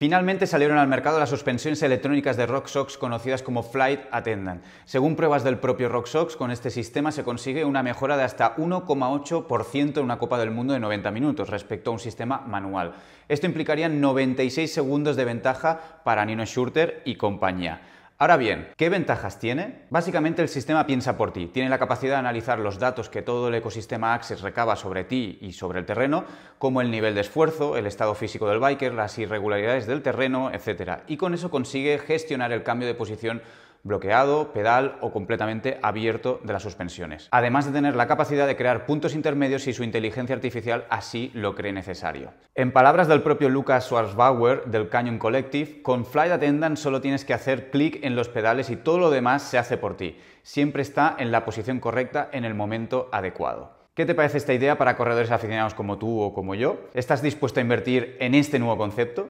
Finalmente salieron al mercado las suspensiones electrónicas de RockSox conocidas como Flight Attendant. Según pruebas del propio RockSox, con este sistema se consigue una mejora de hasta 1,8% en una Copa del Mundo de 90 minutos respecto a un sistema manual. Esto implicaría 96 segundos de ventaja para Nino Schurter y compañía. Ahora bien, ¿qué ventajas tiene? Básicamente el sistema piensa por ti, tiene la capacidad de analizar los datos que todo el ecosistema Access recaba sobre ti y sobre el terreno, como el nivel de esfuerzo, el estado físico del biker, las irregularidades del terreno, etc. Y con eso consigue gestionar el cambio de posición bloqueado, pedal o completamente abierto de las suspensiones. Además de tener la capacidad de crear puntos intermedios si su inteligencia artificial así lo cree necesario. En palabras del propio Lucas Schwarzbauer del Canyon Collective, con Flight Attendant solo tienes que hacer clic en los pedales y todo lo demás se hace por ti. Siempre está en la posición correcta en el momento adecuado. ¿Qué te parece esta idea para corredores aficionados como tú o como yo? ¿Estás dispuesto a invertir en este nuevo concepto?